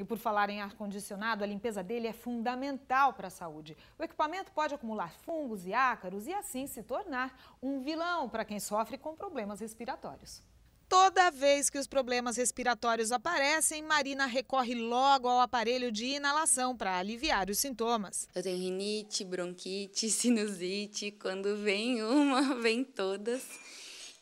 E por falar em ar-condicionado, a limpeza dele é fundamental para a saúde. O equipamento pode acumular fungos e ácaros e assim se tornar um vilão para quem sofre com problemas respiratórios. Toda vez que os problemas respiratórios aparecem, Marina recorre logo ao aparelho de inalação para aliviar os sintomas. Eu tenho rinite, bronquite, sinusite. Quando vem uma, vem todas.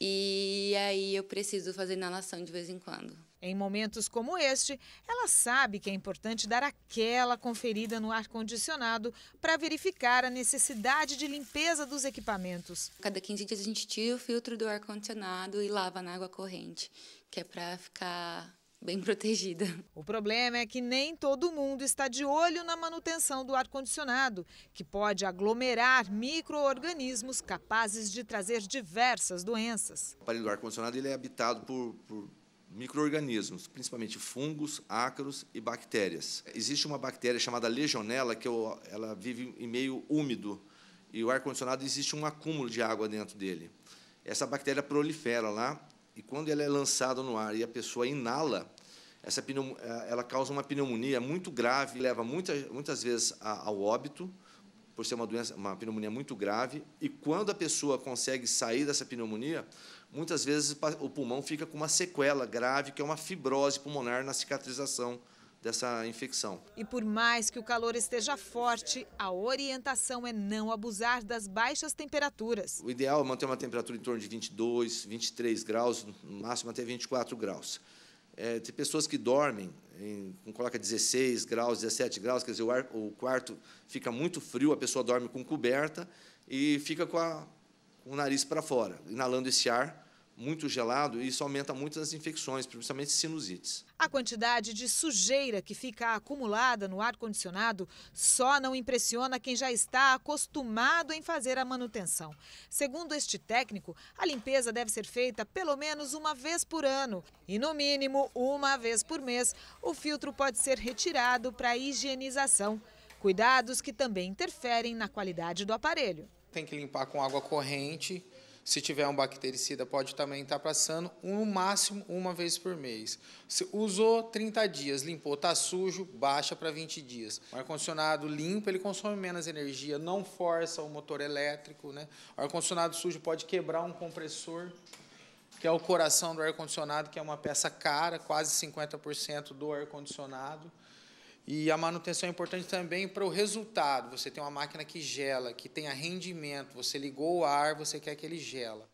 E aí eu preciso fazer inalação de vez em quando. Em momentos como este, ela sabe que é importante dar aquela conferida no ar-condicionado para verificar a necessidade de limpeza dos equipamentos. Cada 15 dias a gente tira o filtro do ar-condicionado e lava na água corrente, que é para ficar bem protegida. O problema é que nem todo mundo está de olho na manutenção do ar-condicionado, que pode aglomerar micro-organismos capazes de trazer diversas doenças. O aparelho do ar-condicionado ele é habitado por, por micro-organismos, principalmente fungos, ácaros e bactérias. Existe uma bactéria chamada Legionella que é ela vive em meio úmido e o ar-condicionado existe um acúmulo de água dentro dele. Essa bactéria prolifera lá e quando ela é lançada no ar e a pessoa inala, essa é, ela causa uma pneumonia muito grave, leva muitas, muitas vezes ao óbito, por ser uma doença, uma pneumonia muito grave, e quando a pessoa consegue sair dessa pneumonia, muitas vezes o pulmão fica com uma sequela grave, que é uma fibrose pulmonar na cicatrização dessa infecção. E por mais que o calor esteja forte, a orientação é não abusar das baixas temperaturas. O ideal é manter uma temperatura em torno de 22, 23 graus, no máximo até 24 graus é, pessoas que dormem em, coloca 16 graus, 17 graus, quer dizer, o, ar, o, quarto fica muito frio, a pessoa dorme com coberta e fica com, a, com o nariz para fora, inalando esse ar muito gelado, isso aumenta muito as infecções, principalmente sinusites. A quantidade de sujeira que fica acumulada no ar-condicionado só não impressiona quem já está acostumado em fazer a manutenção. Segundo este técnico, a limpeza deve ser feita pelo menos uma vez por ano e, no mínimo, uma vez por mês. O filtro pode ser retirado para higienização. Cuidados que também interferem na qualidade do aparelho. Tem que limpar com água corrente se tiver um bactericida, pode também estar tá passando no um, máximo uma vez por mês. Se usou 30 dias, limpou, está sujo, baixa para 20 dias. O ar-condicionado limpo, ele consome menos energia, não força o motor elétrico. Né? O ar-condicionado sujo pode quebrar um compressor que é o coração do ar-condicionado, que é uma peça cara, quase 50% do ar-condicionado. E a manutenção é importante também para o resultado. Você tem uma máquina que gela, que tenha rendimento, você ligou o ar, você quer que ele gela.